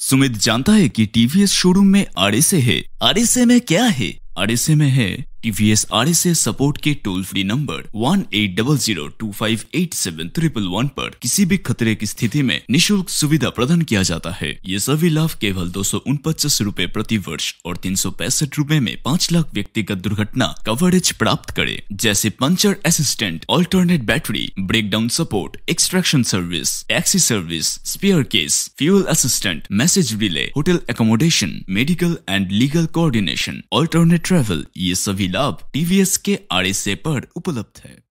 सुमित जानता है कि टीवीएस शोरूम में आरएसए है आरएसए में क्या है आरएसए में है TVS R S S support के toll free number one eight double zero two five eight seven triple one पर किसी भी खतरे की स्थिति में निशुल्क सुविधा प्रदान किया जाता है ये सभी लाभ केवल दो सौ उनपचास रूपए प्रति वर्ष और तीन सौ पैंसठ रूपए में पाँच लाख व्यक्तिगत दुर्घटना कवरेज प्राप्त करे जैसे puncture assistant alternate battery breakdown support extraction service taxi service spare case fuel assistant message relay hotel accommodation medical and legal coordination alternate travel ये सभी लाभ टीवीएस के आड़े से पर उपलब्ध है